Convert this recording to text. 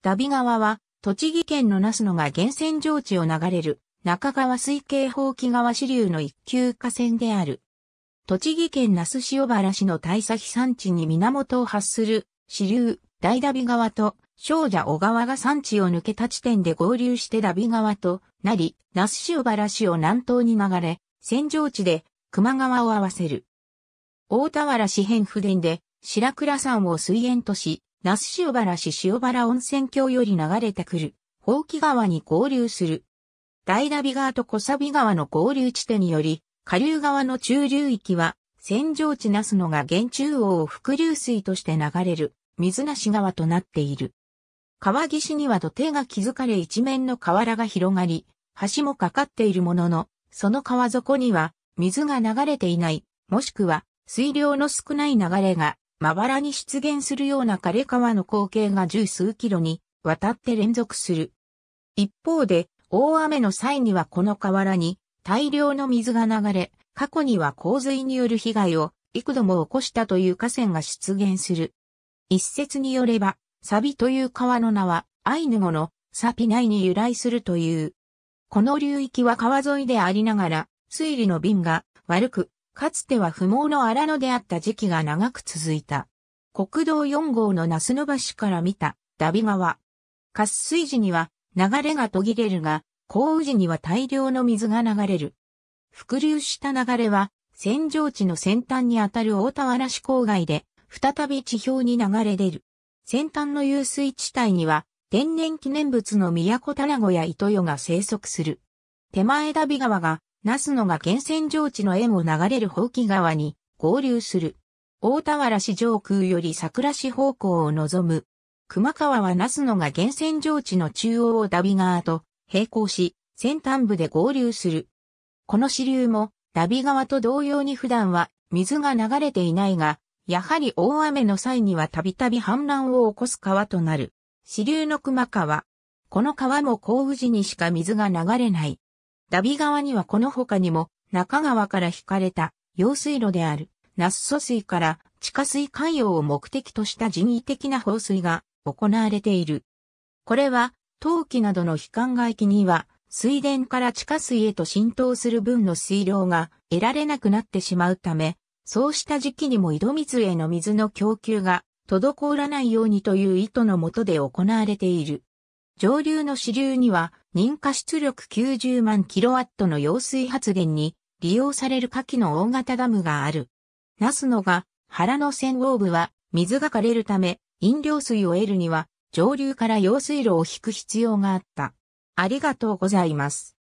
ダビ川は、栃木県の那須野が源泉上地を流れる、中川水系放棄川支流の一級河川である。栃木県那須塩原市の大佐飛山地に源を発する支流、大ダビ川と、小女小川が山地を抜けた地点で合流してダビ川となり、那須塩原市を南東に流れ、扇状地で熊川を合わせる。大田原市辺府電で白倉山を水源とし、那須塩原市塩原温泉郷より流れてくる、宝器川に合流する。大田ビ川と小サビ川の合流地点により、下流側の中流域は、洗浄地那須野が原中央を伏流水として流れる、水無川となっている。川岸には土手が築かれ一面の河原が広がり、橋もかかっているものの、その川底には水が流れていない、もしくは水量の少ない流れがまばらに出現するような枯れ川の光景が十数キロにわたって連続する。一方で、大雨の際にはこの河原に大量の水が流れ、過去には洪水による被害を幾度も起こしたという河川が出現する。一説によれば、サビという川の名はアイヌ語のサピナイに由来するという。この流域は川沿いでありながら、水利の便が悪く、かつては不毛の荒野であった時期が長く続いた。国道4号の那須野橋から見た、ダビ川。渇水時には流れが途切れるが、降雨時には大量の水が流れる。伏流した流れは、扇状地の先端にあたる大田原市郊外で、再び地表に流れ出る。先端の湧水地帯には、天然記念物の都棚子や糸魚が生息する。手前ダビ川が那須野が源泉上地の縁を流れる宝器川に合流する。大田原市上空より桜市方向を望む。熊川は那須野が源泉上地の中央をダビ川と並行し、先端部で合流する。この支流も、ダビ川と同様に普段は水が流れていないが、やはり大雨の際にはたびたび氾濫を起こす川となる。支流の熊川。この川も降雨時にしか水が流れない。ダビ川にはこの他にも、中川から引かれた、用水路である、ナッソ水から地下水海洋を目的とした人為的な放水が行われている。これは、陶器などの非灌漑機には、水田から地下水へと浸透する分の水量が得られなくなってしまうため、そうした時期にも井戸水への水の供給が滞らないようにという意図のもとで行われている。上流の支流には、認可出力90万キロワットの揚水発電に利用される下記の大型ダムがある。ナスノが原の線王部は水が枯れるため飲料水を得るには上流から用水路を引く必要があった。ありがとうございます。